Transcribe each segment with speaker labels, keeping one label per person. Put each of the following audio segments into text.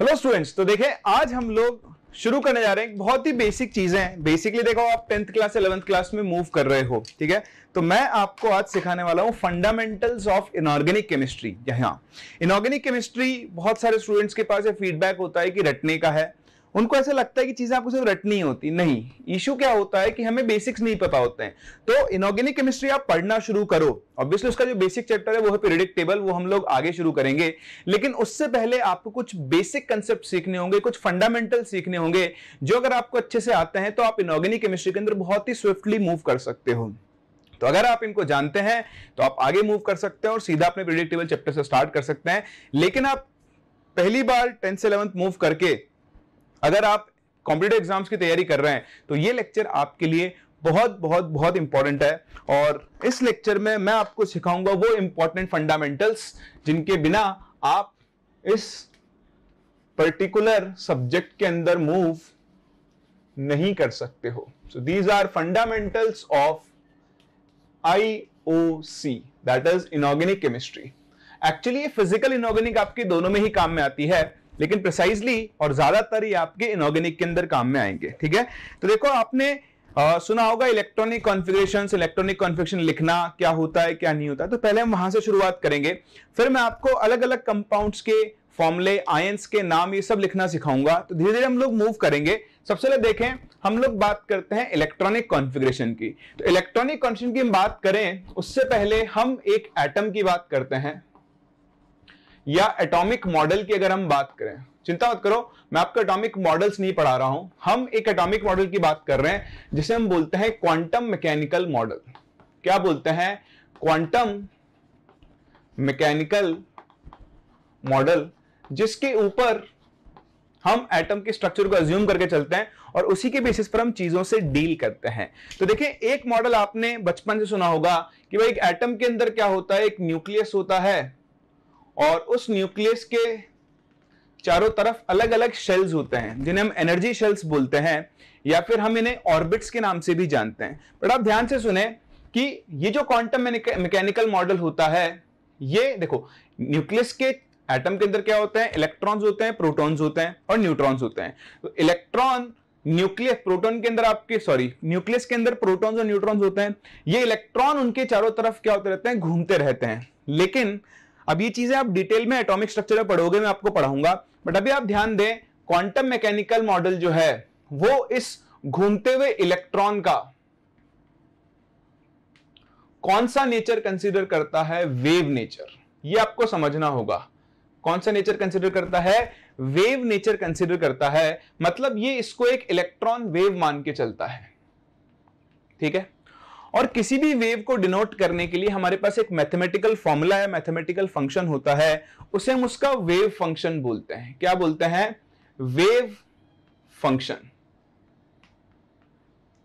Speaker 1: hello students तो देखें आज हम लोग शुरू करने जा रहे हैं बहुत ही बेसिक चीजें हैं बेसिकली देखो आप टेंथ क्लास इलेवंथ क्लास में मूव कर रहे हो ठीक है तो मैं आपको आज सिखाने वाला हूँ फंडामेंटल्स ऑफ इनऑर्गेनिक केमिस्ट्री यहाँ इनऑर्गेनिक केमिस्ट्री बहुत सारे स्टूडेंट्स के पास ये फीडबैक होता है कि रटने का है उनको ऐसा लगता है कि चीज़ें आपको सिर्फ रटनी होती नहीं इशू क्या होता है कि हमें बेसिक्स नहीं पता होते हैं तो इनऑर्गेनिक केमिस्ट्री आप पढ़ना शुरू करो ऑब्वियसली उसका जो बेसिक चैप्टर है वो है पीरियडिक टेबल वो हम लोग आगे शुरू करेंगे लेकिन उससे पहले आपको कुछ बेसिक कंसेप्ट सीखने होंगे कुछ फंडामेंटल सीखने होंगे जो अगर आपको अच्छे से आते हैं तो आप इनऑर्गेनिक केमिस्ट्री के अंदर बहुत ही स्विफ्टली मूव कर सकते हो तो अगर आप इनको जानते हैं तो आप आगे मूव कर सकते हैं और सीधा अपने प्रिडिक्टेबल चैप्टर से स्टार्ट कर सकते हैं लेकिन आप पहली बार टेंथ से इलेवंथ मूव करके अगर आप कॉम्पिटेटिव एग्जाम्स की तैयारी कर रहे हैं तो ये लेक्चर आपके लिए बहुत बहुत बहुत इंपॉर्टेंट है और इस लेक्चर में मैं आपको सिखाऊंगा वो इंपॉर्टेंट फंडामेंटल्स जिनके बिना आप इस पर्टिकुलर सब्जेक्ट के अंदर मूव नहीं कर सकते हो so these are fundamentals of I O C that is inorganic chemistry actually ये फिजिकल इनऑर्गेनिक आपके दोनों में ही काम में आती है लेकिन प्रिसाइजली और ज्यादातर ये आपके इनऑर्गेनिक के अंदर काम में आएंगे ठीक है तो देखो आपने आ, सुना होगा इलेक्ट्रॉनिक कॉन्फ़िगरेशन इलेक्ट्रॉनिक कॉन्फ़िगरेशन लिखना क्या होता है क्या नहीं होता है तो पहले हम वहां से शुरुआत करेंगे फिर मैं आपको अलग अलग कंपाउंड्स के फॉर्मले आयंस के नाम ये सब लिखना सिखाऊंगा तो धीरे धीरे हम लोग मूव करेंगे सबसे पहले देखें हम लोग बात करते हैं इलेक्ट्रॉनिक कॉन्फ़िगरेशन की तो इलेक्ट्रॉनिक कॉन्फ़िगरेशन की हम बात करें उससे पहले हम एक एटम की बात करते हैं या एटॉमिक मॉडल की अगर हम बात करें चिंता मत करो मैं आपको एटॉमिक मॉडल्स नहीं पढ़ा रहा हूं हम एक एटॉमिक मॉडल की बात कर रहे हैं जिसे हम बोलते हैं क्वांटम मैकेनिकल मॉडल क्या बोलते हैं क्वांटम मैकेनिकल मॉडल जिसके ऊपर हम एटम के स्ट्रक्चर को एज्यूम करके चलते हैं और उसी के बेसिस पर हम चीजों से डील करते हैं तो देखिए एक मॉडल आपने बचपन से सुना होगा कि भाई एक एटम के अंदर क्या होता है एक न्यूक्लियस होता है और उस न्यूक्लियस के चारों तरफ अलग अलग शेल्स होते हैं जिन्हें हम एनर्जी शेल्स बोलते हैं या फिर हम इन्हें ऑर्बिट्स के नाम से भी जानते हैं बट आप ध्यान से सुने कि ये जो क्वांटम मैकेनिकल मॉडल होता है ये देखो न्यूक्लियस के एटम के अंदर क्या होते हैं इलेक्ट्रॉन्स होते हैं प्रोटॉन्स होते हैं और न्यूट्रॉन्स होते हैं तो इलेक्ट्रॉन न्यूक्लियस प्रोटॉन के अंदर आपके सॉरी न्यूक्लियस के अंदर प्रोटॉन्स और न्यूट्रॉन्स होते हैं ये इलेक्ट्रॉन उनके चारों तरफ क्या होते रहते हैं घूमते रहते हैं लेकिन अब ये चीजें आप डिटेल में एटॉमिक स्ट्रक्चर में पढ़ोगे मैं आपको पढ़ाऊंगा बट अभी आप ध्यान दें क्वांटम मैकेनिकल मॉडल जो है वो इस घूमते हुए इलेक्ट्रॉन का कौन सा नेचर कंसीडर करता है वेव नेचर ये आपको समझना होगा कौन सा नेचर कंसिडर करता है वेव नेचर कंसिडर करता है मतलब ये इसको एक इलेक्ट्रॉन वेव मान के चलता है ठीक है और किसी भी वेव को डिनोट करने के लिए हमारे पास एक मैथमेटिकल फॉर्मूला है मैथमेटिकल फंक्शन होता है उसे हम उसका वेव फंक्शन बोलते हैं क्या बोलते हैं वेव फंक्शन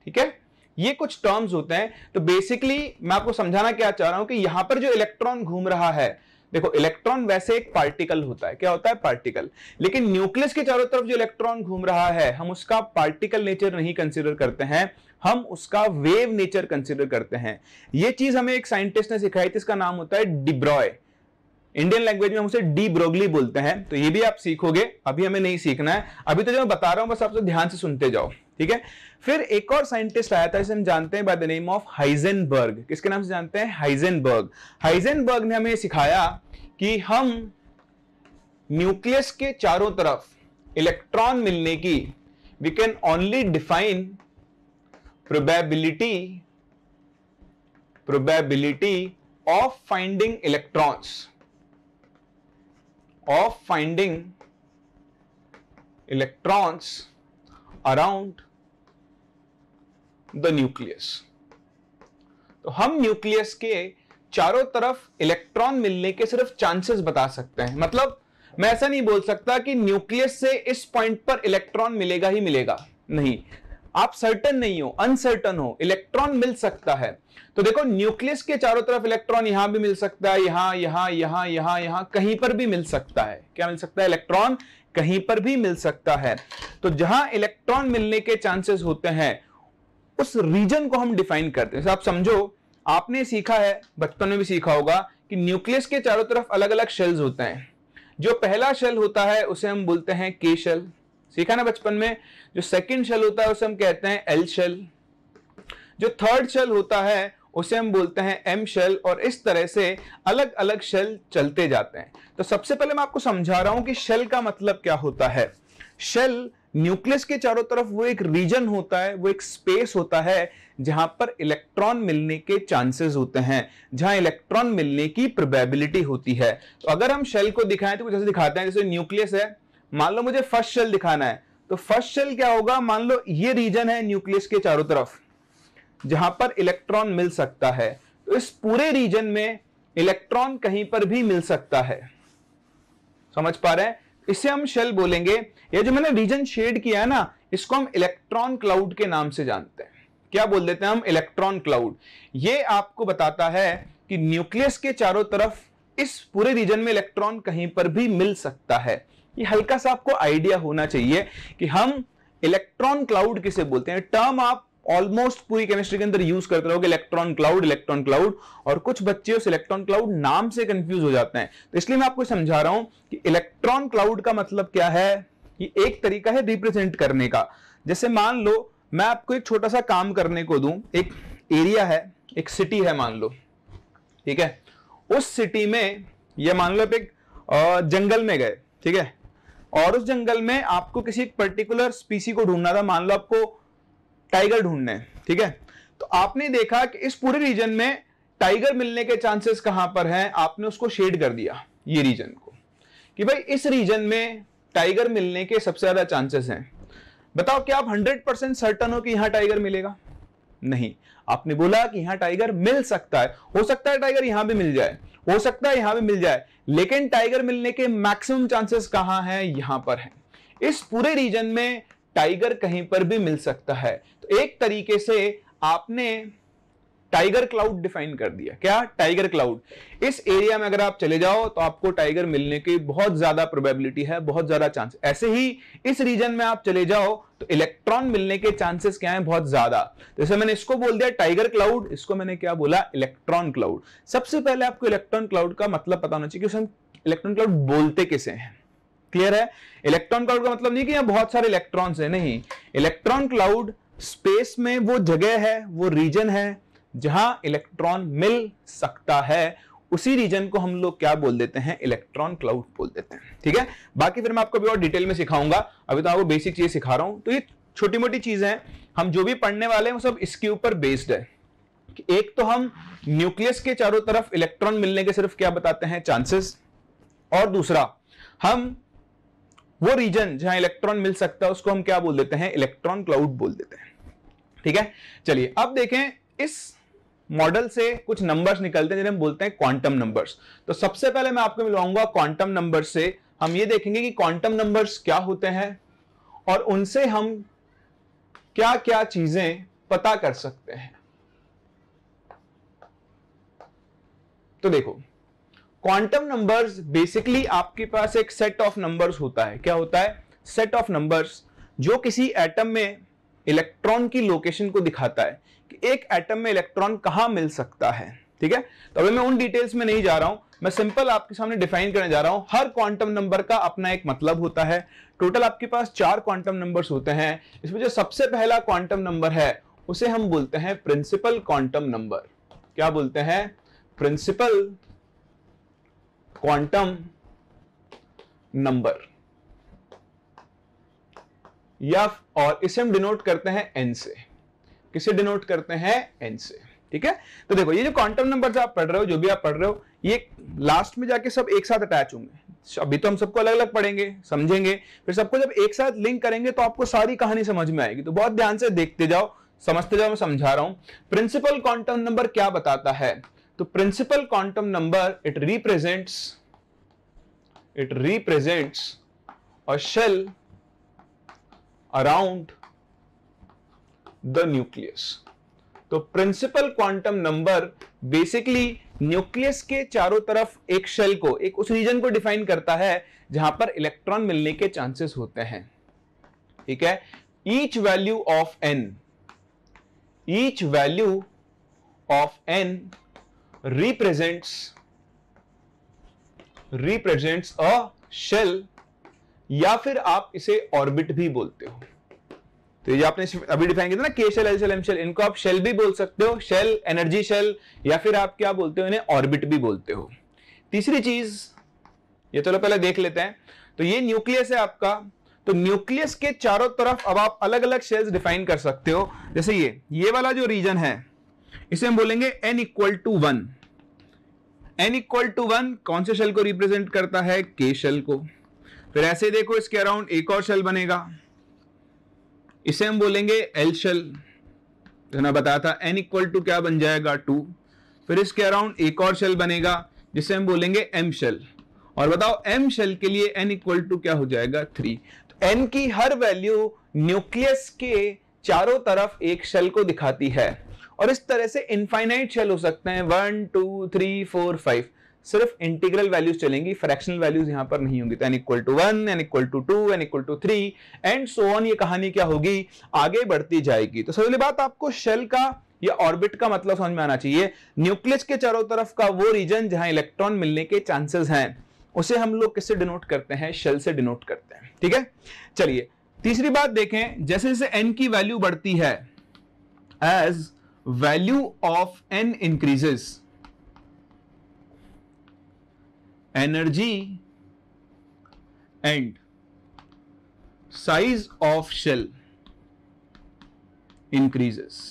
Speaker 1: ठीक है ये कुछ टर्म्स होते हैं तो बेसिकली मैं आपको समझाना क्या चाह रहा हूं कि यहां पर जो इलेक्ट्रॉन घूम रहा है देखो इलेक्ट्रॉन वैसे एक पार्टिकल होता है क्या होता है पार्टिकल लेकिन न्यूक्लियस के चारों तरफ जो इलेक्ट्रॉन घूम रहा है हम उसका पार्टिकल नेचर नहीं कंसिडर करते हैं हम उसका वेव नेचर कंसिडर करते हैं यह चीज हमें एक साइंटिस्ट ने सिखाई थी इसका नाम होता है डिब्रॉय इंडियन लैंग्वेज में हम उसे डी ब्रोगली बोलते हैं तो ये भी आप सीखोगे अभी हमें नहीं सीखना है अभी तो जो मैं बता रहा हूं बस आप तो ध्यान से सुनते जाओ ठीक है फिर एक और साइंटिस्ट आया था जिसे हम जानते हैं by the name of Heisenberg किसके नाम से जानते हैं हाइजेनबर्ग हाइजेनबर्ग ने हमें सिखाया कि हम न्यूक्लियस के चारों तरफ इलेक्ट्रॉन मिलने की we can only define probability probability of finding electrons of finding electrons around the nucleus तो हम न्यूक्लियस के चारों तरफ इलेक्ट्रॉन मिलने के सिर्फ चांसेस बता सकते हैं मतलब मैं ऐसा नहीं बोल सकता कि न्यूक्लियस से इस पॉइंट पर इलेक्ट्रॉन मिलेगा ही मिलेगा नहीं आप सर्टन नहीं हो अनसर्टन हो इलेक्ट्रॉन मिल सकता है तो देखो न्यूक्लियस के चारों तरफ इलेक्ट्रॉन यहां भी मिल सकता है यहां यहां यहां यहां यहां कहीं पर भी मिल सकता है क्या मिल सकता है इलेक्ट्रॉन कहीं पर भी मिल सकता है तो जहां इलेक्ट्रॉन मिलने के चांसेस होते हैं उस रीजन को हम डिफाइन करते हैं आप समझो आपने सीखा है बचपन में भी सीखा होगा कि न्यूक्लियस के चारों तरफ अलग अलग शेल्स होते हैं जो पहला शेल होता है उसे हम बोलते हैं के शेल सीखा ना बचपन में जो सेकंड शेल होता है उसे हम कहते हैं एल शेल जो थर्ड शेल होता है उसे हम बोलते हैं एम शेल और इस तरह से अलग अलग शेल चलते जाते हैं तो सबसे पहले मैं आपको समझा रहा हूं कि शेल का मतलब क्या होता है शेल न्यूक्लियस के चारों तरफ वो एक रीजन होता है वो एक स्पेस होता है जहां पर इलेक्ट्रॉन मिलने के चांसेस होते हैं जहां इलेक्ट्रॉन मिलने की प्रोबेबिलिटी होती है तो अगर हम शेल को दिखाएं तो जैसे दिखाते हैं जैसे न्यूक्लियस है मान लो मुझे फर्स्ट शेल दिखाना है तो फर्स्ट शेल क्या होगा मान लो ये रीजन है न्यूक्लियस के चारों तरफ जहां पर इलेक्ट्रॉन मिल सकता है तो इस पूरे रीजन में इलेक्ट्रॉन कहीं पर भी मिल सकता है समझ पा रहे हैं इसे हम शेल बोलेंगे ये जो मैंने रीजन शेड किया है ना इसको हम इलेक्ट्रॉन क्लाउड के नाम से जानते हैं क्या बोल देते हैं हम इलेक्ट्रॉन क्लाउड ये आपको बताता है कि न्यूक्लियस के चारों तरफ इस पूरे रीजन में इलेक्ट्रॉन कहीं पर भी मिल सकता है ये हल्का सा आपको आइडिया होना चाहिए कि हम इलेक्ट्रॉन क्लाउड किसे बोलते हैं टर्म आप ऑलमोस्ट पूरी केमिस्ट्री के अंदर यूज करते रहोगे इलेक्ट्रॉन क्लाउड इलेक्ट्रॉन क्लाउड और कुछ बच्चे उस इलेक्ट्रॉन क्लाउड नाम से कंफ्यूज हो जाते हैं तो इसलिए मैं आपको समझा रहा हूं कि इलेक्ट्रॉन क्लाउड का मतलब क्या है ये एक तरीका है रिप्रेजेंट करने का जैसे मान लो मैं आपको एक छोटा सा काम करने को दूं एक एरिया है एक सिटी है मान लो ठीक है उस सिटी में यह मान लो आप एक जंगल में गए ठीक है और उस जंगल में आपको किसी पर्टिकुलर स्पीसी को ढूंढना था मान लो आपको टाइगर ढूंढना है ठीक है तो आपने देखा कि इस पूरे रीजन में टाइगर मिलने के चांसेस कहां पर हैं आपने उसको शेड कर दिया ये रीजन को कि भाई इस रीजन में टाइगर मिलने के सबसे ज्यादा चांसेस हैं बताओ क्या आप हंड्रेड परसेंट सर्टन हो कि यहां टाइगर मिलेगा नहीं आपने बोला कि यहां टाइगर मिल सकता है हो सकता है टाइगर यहां भी मिल जाए हो सकता है यहां पर मिल जाए लेकिन टाइगर मिलने के मैक्सिमम चांसेस कहां है यहां पर है इस पूरे रीजन में टाइगर कहीं पर भी मिल सकता है तो एक तरीके से आपने टाइगर क्लाउड डिफाइन कर दिया क्या टाइगर क्लाउड इस एरिया में अगर आप चले जाओ तो आपको टाइगर मिलने की बहुत ज्यादा प्रोबेबिलिटी है बहुत ज्यादा चांस ऐसे ही इस रीजन में आप चले जाओ तो इलेक्ट्रॉन मिलने के चांसेस क्या हैं बहुत ज्यादा जैसे तो मैंने इसको बोल दिया टाइगर क्लाउड इसको मैंने क्या बोला इलेक्ट्रॉन क्लाउड सबसे पहले आपको इलेक्ट्रॉन क्लाउड का मतलब पता होना चाहिए कि इलेक्ट्रॉन क्लाउड बोलते किसे हैं क्लियर है इलेक्ट्रॉन क्लाउड का मतलब नहीं कि यहां बहुत सारे इलेक्ट्रॉन्स हैं नहीं इलेक्ट्रॉन क्लाउड स्पेस में वो जगह है वो रीजन है जहां इलेक्ट्रॉन मिल सकता है उसी रीजन को हम लोग क्या बोल देते हैं इलेक्ट्रॉन क्लाउड बोल देते हैं ठीक है बाकी फिर मैं आपको भी और डिटेल में सिखाऊंगा अभी तो आपको बेसिक चीज सिखा रहा हूं तो ये छोटी मोटी चीजें हैं हम जो भी पढ़ने वाले हैं वो सब इसके ऊपर बेस्ड है एक तो हम न्यूक्लियस के चारों तरफ इलेक्ट्रॉन मिलने के सिर्फ क्या बताते हैं चांसेस और दूसरा हम वो रीजन जहां इलेक्ट्रॉन मिल सकता है उसको हम क्या बोल देते हैं इलेक्ट्रॉन क्लाउड बोल देते हैं ठीक है चलिए अब देखें इस मॉडल से कुछ नंबर्स निकलते हैं जिन्हें हम बोलते हैं क्वांटम नंबर्स तो सबसे पहले मैं आपको मिलवाऊंगा क्वांटम नंबर से हम ये देखेंगे कि क्वांटम नंबर्स क्या होते हैं और उनसे हम क्या क्या चीजें पता कर सकते हैं तो देखो क्वांटम नंबर्स बेसिकली आपके पास एक सेट ऑफ नंबर्स होता है क्या होता है सेट ऑफ नंबर्स जो किसी एटम में इलेक्ट्रॉन की लोकेशन को दिखाता है कि एक एटम में इलेक्ट्रॉन कहां मिल सकता है ठीक है तो अभी मैं उन डिटेल्स में नहीं जा रहा हूं मैं सिंपल आपके सामने डिफाइन करने जा रहा हूं हर क्वांटम नंबर का अपना एक मतलब होता है टोटल आपके पास चार क्वांटम नंबर्स होते हैं इसमें जो सबसे पहला क्वांटम नंबर है उसे हम बोलते हैं प्रिंसिपल क्वांटम नंबर क्या बोलते हैं प्रिंसिपल क्वांटम नंबर या और इसे हम डिनोट करते हैं एन से किसे डिनोट करते हैं एन से ठीक है तो देखो ये जो क्वांटम नंबर आप पढ़ रहे हो जो भी आप पढ़ रहे हो ये लास्ट में जाके सब एक साथ अटैच होंगे अभी तो हम सबको अलग अलग पढ़ेंगे समझेंगे फिर सबको जब एक साथ लिंक करेंगे तो आपको सारी कहानी समझ में आएगी तो बहुत ध्यान से देखते जाओ समझते जाओ मैं समझा रहा हूं प्रिंसिपल क्वांटम नंबर क्या बताता है तो principal quantum number it represents it represents और शेल अराउंड द न्यूक्लियस तो principal quantum number basically nucleus के चारों तरफ एक शेल को एक उस रीजन को डिफाइन करता है जहां पर इलेक्ट्रॉन मिलने के चांसेस होते हैं ठीक है each value of N each value of N represents represents a shell या फिर आप इसे ऑर्बिट भी बोलते हो तो ये आपने अभी डिफाइन किया था ना K shell L shell M shell इनको आप शेल भी बोल सकते हो शेल एनर्जी शेल या फिर आप क्या बोलते हो इन्हें ऑर्बिट भी बोलते हो तीसरी चीज ये चलो तो पहले देख लेते हैं तो ये न्यूक्लियस है आपका तो न्यूक्लियस के चारों तरफ अब आप अलग अलग शेल्स डिफाइन कर सकते हो जैसे ये ये वाला जो रीजन है इसे हम बोलेंगे N equal to one N equal to one कौन से शेल को रिप्रेजेंट करता है के शेल को फिर ऐसे देखो इसके अराउंड एक और शेल बनेगा इसे हम बोलेंगे एल शेल ना बताया था एन इक्वल टू क्या बन जाएगा टू फिर इसके अराउंड एक और शेल बनेगा जिसे हम बोलेंगे एम शेल और बताओ एम शेल के लिए एन इक्वल टू क्या हो जाएगा थ्री तो एन की हर वैल्यू न्यूक्लियस के चारों तरफ एक शेल को दिखाती है और इस तरह से इनफाइनाइट शेल हो सकते हैं one two three four five सिर्फ इंटीग्रल वैल्यूज चलेंगी फ्रैक्शनल वैल्यूज यहां पर नहीं होंगी तो N equal to one N equal to two N equal to three and so on ये कहानी क्या होगी आगे बढ़ती जाएगी तो सबसे बात आपको शेल का या ऑर्बिट का मतलब समझ में आना चाहिए न्यूक्लियस के चारों तरफ का वो रीजन जहां इलेक्ट्रॉन मिलने के चांसेस हैं उसे हम लोग किससे डिनोट करते हैं शेल से डिनोट करते हैं ठीक है चलिए तीसरी बात देखें जैसे जैसे एन की वैल्यू बढ़ती है as value of N increases energy and size of shell increases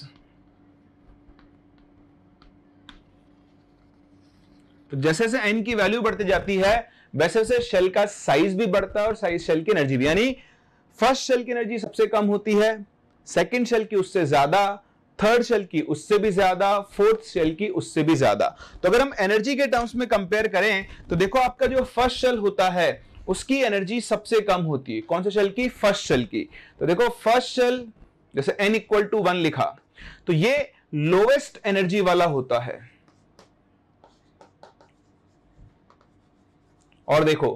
Speaker 1: तो जैसे जैसे एन की वैल्यू बढ़ती जाती है वैसे वैसे शेल का साइज भी बढ़ता है और साइज शेल की एनर्जी भी यानी फर्स्ट शेल की एनर्जी सबसे कम होती है सेकंड शेल की उससे ज्यादा थर्ड शेल की उससे भी ज्यादा फोर्थ शेल की उससे भी ज्यादा तो अगर हम एनर्जी के टर्म्स में कंपेयर करें तो देखो आपका जो फर्स्ट शेल होता है उसकी एनर्जी सबसे कम होती है कौन से शेल की फर्स्ट शेल की तो देखो फर्स्ट शेल जैसे एन इक्वल टू वन लिखा तो ये लोवेस्ट एनर्जी वाला होता है और देखो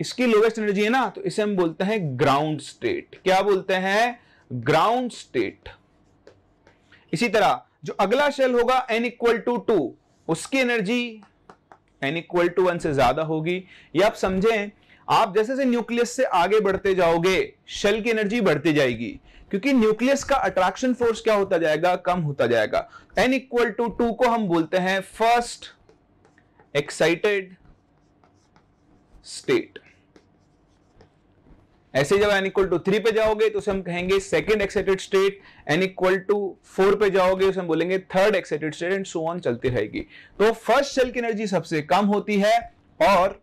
Speaker 1: इसकी लोवेस्ट एनर्जी है ना तो इसे हम बोलते हैं ग्राउंड स्टेट क्या बोलते हैं ग्राउंड स्टेट इसी तरह जो अगला शेल होगा एन इक्वल टू टू उसकी energy N equal to one से ज्यादा होगी या आप समझें आप जैसे जैसे न्यूक्लियस से आगे बढ़ते जाओगे शेल की एनर्जी बढ़ती जाएगी क्योंकि न्यूक्लियस का अट्रैक्शन फोर्स क्या होता जाएगा कम होता जाएगा एन इक्वल टू टू को हम बोलते हैं फर्स्ट एक्साइटेड स्टेट ऐसे जब एन इक्वल टू थ्री पे जाओगे तो उसे हम कहेंगे second excited state N equal to four पे जाओगे उसे हम बोलेंगे third excited state and so on चलती रहेगी तो फर्स्ट सेल की एनर्जी सबसे कम होती है और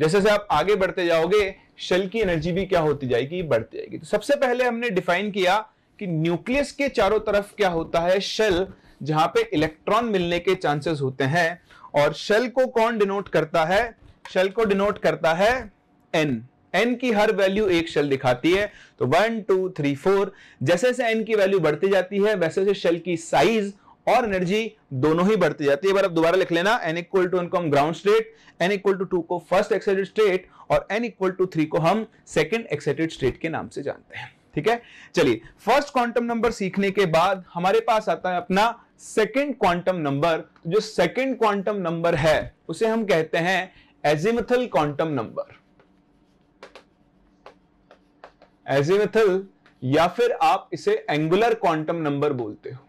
Speaker 1: जैसे जैसे आप आगे बढ़ते जाओगे शेल की एनर्जी भी क्या होती जाएगी बढ़ती जाएगी तो सबसे पहले हमने डिफाइन किया कि न्यूक्लियस के चारों तरफ क्या होता है शेल जहां पे इलेक्ट्रॉन मिलने के चांसेस होते हैं और शेल को कौन डिनोट करता है शेल को डिनोट करता है एन एन की हर वैल्यू एक शेल दिखाती है तो वन टू थ्री फोर जैसे जैसे एन की वैल्यू बढ़ती जाती है वैसे वैसे शेल की साइज और एनर्जी दोनों ही बढ़ती जाती है अब दोबारा लिख लेना एन इक्वल टू इनको हम ground state N equal to two को फर्स्ट एक्साइटेड स्टेट और एन इक्वल टू थ्री को हम सेकेंड एक्साइटेड स्टेट के नाम से जानते हैं ठीक है चलिए फर्स्ट क्वांटम नंबर सीखने के बाद हमारे पास आता है अपना सेकेंड क्वांटम नंबर जो सेकेंड क्वांटम नंबर है उसे हम कहते हैं एजिमथल क्वांटम नंबर एजीमेथल या फिर आप इसे एंगुलर क्वांटम नंबर बोलते हो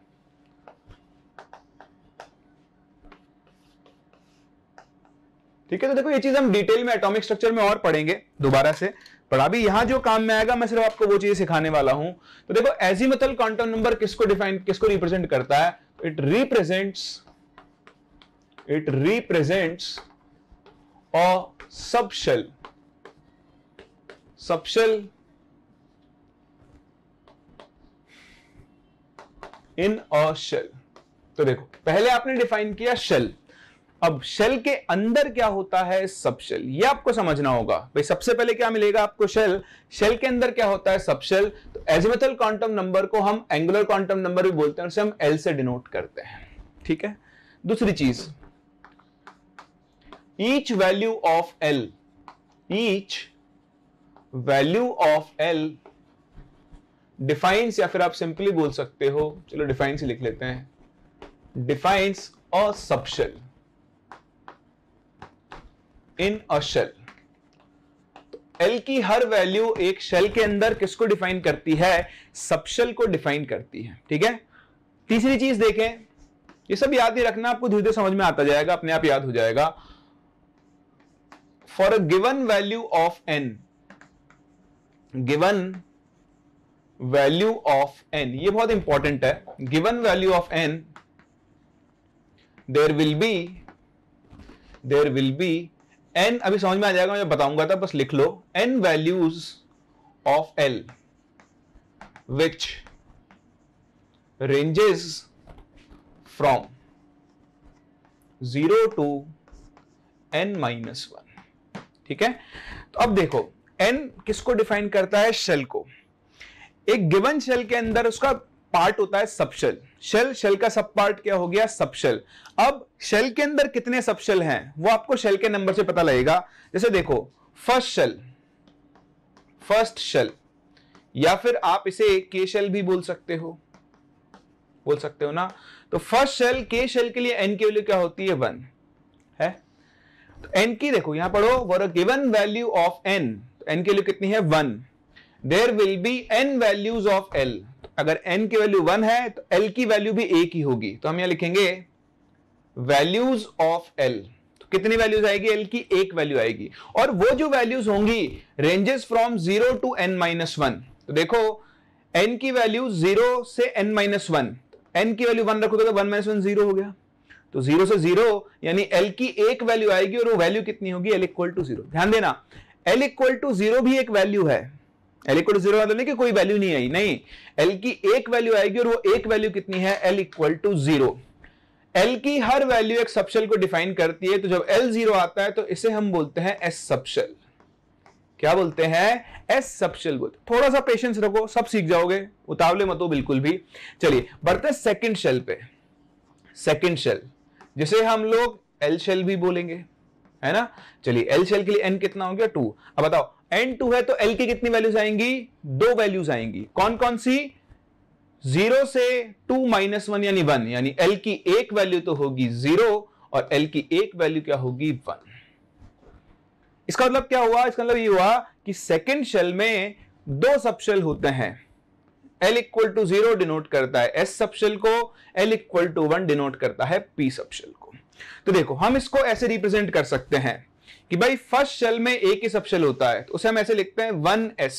Speaker 1: ठीक है तो देखो ये चीज हम डिटेल में एटॉमिक स्ट्रक्चर में और पढ़ेंगे दोबारा से पर अभी यहां जो काम में आएगा मैं सिर्फ आपको वो चीज सिखाने वाला हूं तो देखो एजीमेथल क्वांटम नंबर किसको डिफाइन किसको रिप्रेजेंट करता है it represents it represents a subshell subshell in a shell तो देखो पहले आपने डिफाइन किया शेल अब शेल के अंदर क्या होता है सब शेल ये आपको समझना होगा भाई सबसे पहले क्या मिलेगा आपको शेल शेल के अंदर क्या होता है सब शेल तो एजमेथल क्वांटम नंबर को हम एंगुलर क्वांटम नंबर भी बोलते हैं उसे हम एल से डिनोट करते हैं ठीक है दूसरी चीज each value of L each value of L defines या फिर आप सिंपली बोल सकते हो चलो डिफाइंस ही लिख लेते हैं defines a subshell in a shell L की हर वैल्यू एक शेल के अंदर किसको डिफाइन करती है सबशेल को डिफाइन करती है ठीक है तीसरी चीज देखें ये सब याद ही रखना आपको धीरे धीरे समझ में आता जाएगा अपने आप याद हो जाएगा for a given value of N given value of N ये बहुत इंपॉर्टेंट है given value of N there will be there will be N अभी समझ में आ जाएगा मैं बताऊंगा था बस लिख लो N values of L which ranges from zero to N minus one ठीक है तो अब देखो एन किसको डिफाइन करता है शेल को एक गिवन शेल के अंदर उसका पार्ट होता है सबशेल शेल शेल का सब पार्ट क्या हो गया सबशेल अब शेल के अंदर कितने सबशेल हैं वो आपको शेल के नंबर से पता लगेगा जैसे देखो फर्स्ट शेल फर्स्ट शेल या फिर आप इसे के शेल भी बोल सकते हो बोल सकते हो ना तो फर्स्ट शेल के शेल के लिए एन की वैल्यू क्या होती है वन है तो एन की देखो यहां पढ़ो for given value of N N की वैल्यू कितनी है one there will be N values of L अगर एन की वैल्यू वन है तो एल की वैल्यू भी एक ही होगी तो हम यहां लिखेंगे वैल्यूज ऑफ एल तो कितनी वैल्यूज आएगी एल की एक वैल्यू आएगी और वो जो वैल्यूज होंगी ranges from zero to N minus one तो देखो एन की वैल्यू जीरो से एन माइनस वन एन की वैल्यू वन रखो तो वन माइनस वन जीरो हो गया तो जीरो से जीरो यानी एल की एक वैल्यू आएगी और वो वैल्यू कितनी होगी एल इक्वल टू जीरो ध्यान देना एल इक्वल टू जीरो भी एक वैल्यू है एल इक्वल टू जीरो मतलब नहीं कि कोई वैल्यू नहीं आई नहीं एल की एक वैल्यू आएगी और वो एक वैल्यू कितनी है L equal to zero L की हर वैल्यू एक सबशेल को डिफाइन करती है तो जब एल जीरो आता है तो इसे हम बोलते हैं एस सबशेल क्या बोलते हैं एस सबशेल बोलते थोड़ा सा पेशेंस रखो सब सीख जाओगे उतावले मत हो बिल्कुल भी चलिए बढ़ते सेकेंड शेल पे सेकेंड शेल जिसे हम लोग एल शेल भी बोलेंगे है ना चलिए एल शेल के लिए एन कितना हो गया टू अब बताओ एन टू है तो एल की कितनी वैल्यूज आएंगी दो वैल्यूज आएंगी कौन कौन सी जीरो से टू माइनस वन यानी वन यानी एल की एक वैल्यू तो होगी जीरो और एल की एक वैल्यू क्या होगी वन इसका मतलब क्या हुआ इसका मतलब ये हुआ कि सेकेंड शेल में दो सबशेल होते हैं L equal to zero denote करता है एस सबशेल को L equal to one denote करता है पी सबशेल को तो देखो हम इसको ऐसे रिप्रेजेंट कर सकते हैं कि भाई फर्स्ट शेल में एक ही सबशेल होता है तो उसे हम ऐसे लिखते हैं वन एस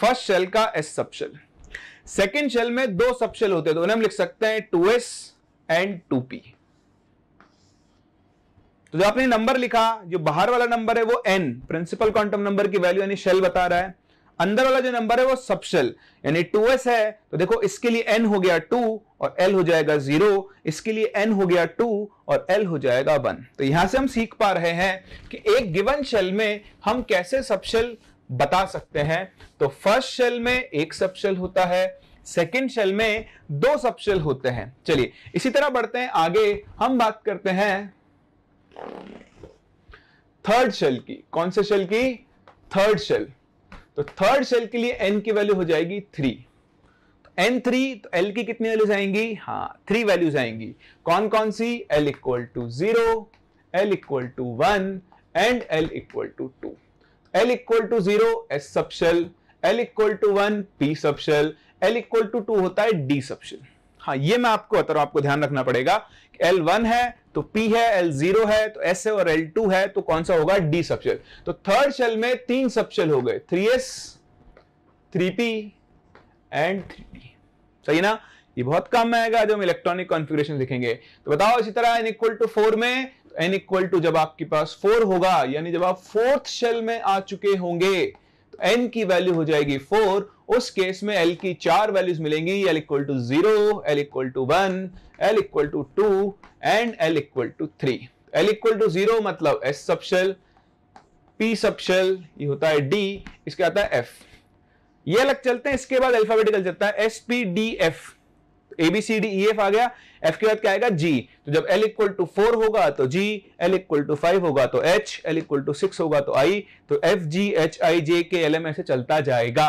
Speaker 1: फर्स्ट शेल का एस सबशेल सेकेंड शेल में दो सबशेल होते हैं तो उन्हें हम लिख सकते हैं two S and two P तो जो आपने नंबर लिखा जो बाहर वाला नंबर है वो एन प्रिंसिपल क्वांटम नंबर की वैल्यू यानी शेल बता रहा है अंदर वाला जो नंबर है वो सबशेल यानी 2s है तो देखो इसके लिए n हो गया 2 और l हो जाएगा 0 इसके लिए n हो गया 2 और l हो जाएगा 1 तो यहां से हम सीख पा रहे हैं कि एक गिवन शेल में हम कैसे सबशेल बता सकते हैं तो फर्स्ट शेल में एक सबशेल होता है सेकेंड शेल में दो सबशेल होते हैं चलिए इसी तरह बढ़ते हैं आगे हम बात करते हैं थर्ड शेल की कौन से शेल की थर्ड शेल तो थर्ड सेल के लिए एन की वैल्यू हो जाएगी थ्री एन थ्री तो एल तो की कितनी वैल्यूज आएंगी हाँ थ्री वैल्यूज आएंगी कौन कौन सी L equal to zero L equal to one and L equal to two L equal to zero S subshell L equal to one P subshell L equal to two होता है D subshell हाँ ये मैं आपको बता रहा हूं आपको ध्यान रखना पड़ेगा एल वन है तो पी है एल जीरो है तो एस है और एल टू है तो कौन सा होगा डी सबशेल तो थर्ड शेल में तीन सबशेल हो गए three S three P and three D सही ना ये बहुत काम आएगा जो हम इलेक्ट्रॉनिक कॉन्फ़िगरेशन देखेंगे तो बताओ इसी तरह एन इक्वल टू फोर में एन इक्वल टू जब आपके पास फोर होगा यानी जब आप फोर्थ शेल में आ चुके होंगे एन की वैल्यू हो जाएगी फोर उस केस में एल की चार वैल्यूज मिलेंगी l equal to zero L equal to one l equal to two and L equal to three l equal to zero मतलब एस सबशेल पी सबशेल ये होता है डी इसके आता है एफ ये अलग चलते हैं इसके बाद अल्फाबेटिकल चलता है s p d f a b c d e f आ गया एफ के बाद क्या आएगा जी तो जब एल इक्वल टू फोर होगा तो g l equal to five होगा तो h l equal to six होगा तो आई तो एफ जी एच आई जे के एल एम ऐसे चलता जाएगा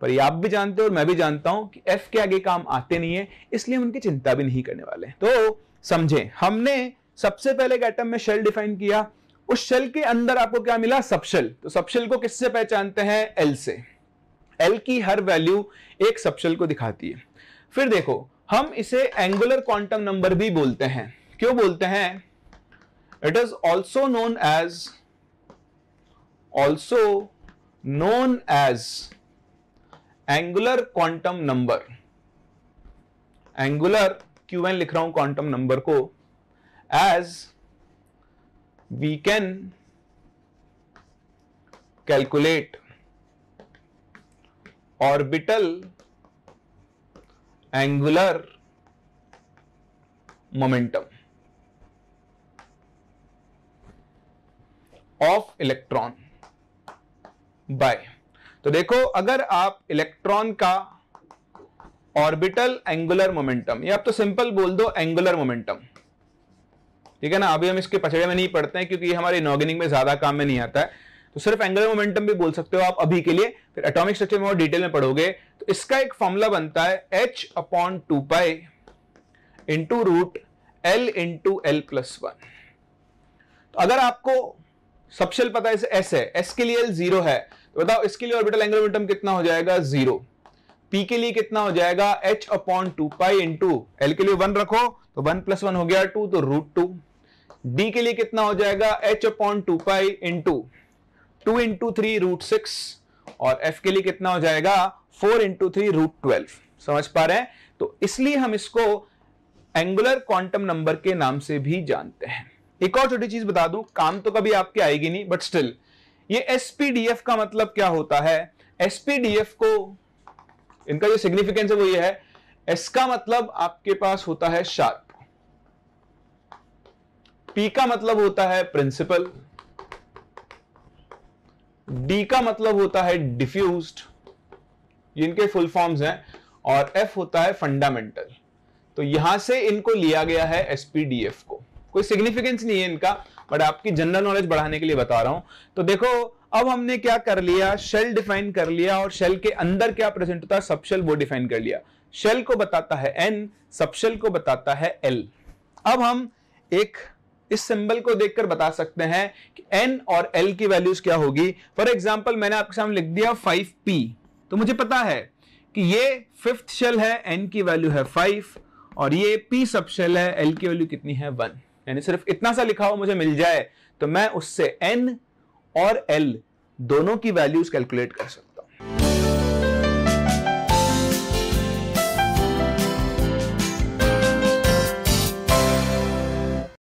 Speaker 1: पर ये आप भी जानते हो और मैं भी जानता हूं कि एफ के आगे काम आते नहीं है इसलिए हम उनकी चिंता भी नहीं करने वाले तो समझे हमने सबसे पहले एक एटम में शेल डिफाइन किया उस शेल के अंदर आपको क्या मिला सबशेल तो सबशेल को किससे पहचानते हैं एल से एल की हर वैल्यू एक सबशेल को दिखाती है फिर देखो हम इसे एंगुलर क्वांटम नंबर भी बोलते हैं क्यों बोलते हैं it is also known as also known as angular quantum number angular q n लिख रहा हूं क्वांटम नंबर को as we can calculate orbital angular momentum of electron by तो देखो अगर आप इलेक्ट्रॉन का ऑर्बिटल एंगुलर मोमेंटम या आप तो सिंपल बोल दो एंगुलर मोमेंटम ठीक है ना अभी हम इसके पछड़े में नहीं पड़ते हैं क्योंकि हमारे नॉगिनिंग में ज्यादा काम में नहीं आता है तो सिर्फ एंगल मोमेंटम भी बोल सकते हो आप अभी के लिए फिर एटॉमिक स्ट्रक्चर में और डिटेल में पढ़ोगे तो इसका एक फॉर्मूला बनता है h upon two pi into root l into l plus one तो अगर आपको सबसे पता है एस है एस के लिए एल जीरो है तो बताओ इसके लिए ऑर्बिटल एंगुलर मोमेंटम कितना हो जाएगा जीरो पी के लिए कितना हो जाएगा h upon two pi into l के लिए वन रखो तो वन प्लस वन हो गया टू तो रूट टू डी के लिए कितना हो जाएगा h upon two pi into two into three root six और एफ के लिए कितना हो जाएगा four into three root twelve समझ पा रहे हैं तो इसलिए हम इसको एंगुलर क्वांटम नंबर के नाम से भी जानते हैं एक और छोटी चीज बता दूं काम तो कभी आपके आएगी नहीं बट स्टिल ये एसपीडीएफ का मतलब क्या होता है एसपीडीएफ को इनका जो सिग्निफिकेंस है वो ये है एस का मतलब आपके पास होता है शार्प पी का मतलब होता है प्रिंसिपल डी का मतलब होता है डिफ्यूज इनके फुल फॉर्म्स हैं और एफ होता है फंडामेंटल तो यहां से इनको लिया गया है एसपीडीएफ को कोई सिग्निफिकेंस नहीं है इनका बट आपकी जनरल नॉलेज बढ़ाने के लिए बता रहा हूं तो देखो अब हमने क्या कर लिया शेल डिफाइन कर लिया और शेल के अंदर क्या प्रेजेंट होता है सबशेल वो डिफाइन कर लिया शेल को बताता है एन सबशेल को बताता है एल अब हम एक इस सिंबल को देखकर बता सकते हैं कि एन और एल की वैल्यूज क्या होगी फॉर एग्जाम्पल मैंने आपके सामने लिख दिया फाइव पी तो मुझे पता है कि ये फिफ्थ शेल है एन की वैल्यू है फाइव और ये पी सब शेल है एल की वैल्यू कितनी है वन यानी सिर्फ इतना सा लिखा हो मुझे मिल जाए तो मैं उससे एन और एल दोनों की वैल्यूज कैलकुलेट कर सकता